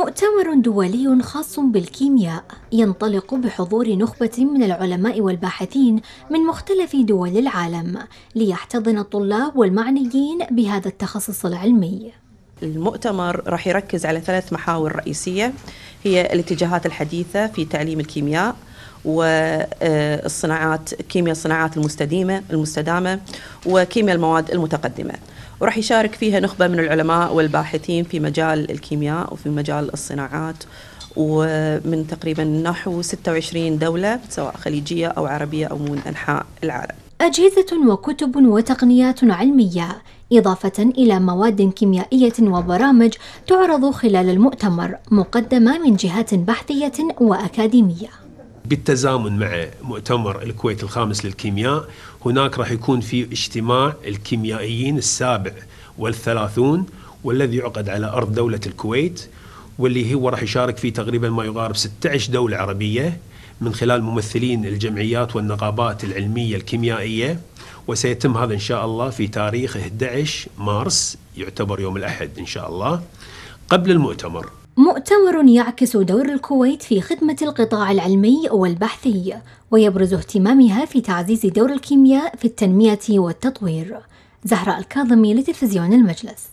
مؤتمر دولي خاص بالكيمياء ينطلق بحضور نخبة من العلماء والباحثين من مختلف دول العالم ليحتضن الطلاب والمعنيين بهذا التخصص العلمي المؤتمر راح يركز على ثلاث محاور رئيسية هي الاتجاهات الحديثة في تعليم الكيمياء والصناعات كيمياء الصناعات المستديمة المستدامة وكيمياء المواد المتقدمة وراح يشارك فيها نخبة من العلماء والباحثين في مجال الكيمياء وفي مجال الصناعات ومن تقريبا نحو 26 دولة سواء خليجية أو عربية أو من أنحاء العالم أجهزة وكتب وتقنيات علمية إضافة إلى مواد كيميائية وبرامج تعرض خلال المؤتمر مقدمة من جهات بحثية وأكاديمية بالتزامن مع مؤتمر الكويت الخامس للكيمياء هناك راح يكون في اجتماع الكيميائيين السابع والثلاثون والذي يعقد على أرض دولة الكويت واللي هو راح يشارك فيه تقريبا ما يقارب 16 دولة عربية من خلال ممثلين الجمعيات والنقابات العلمية الكيميائية وسيتم هذا إن شاء الله في تاريخ 11 مارس يعتبر يوم الأحد إن شاء الله قبل المؤتمر مؤتمر يعكس دور الكويت في خدمة القطاع العلمي والبحثي ويبرز اهتمامها في تعزيز دور الكيمياء في التنمية والتطوير زهراء الكاظمي لتلفزيون المجلس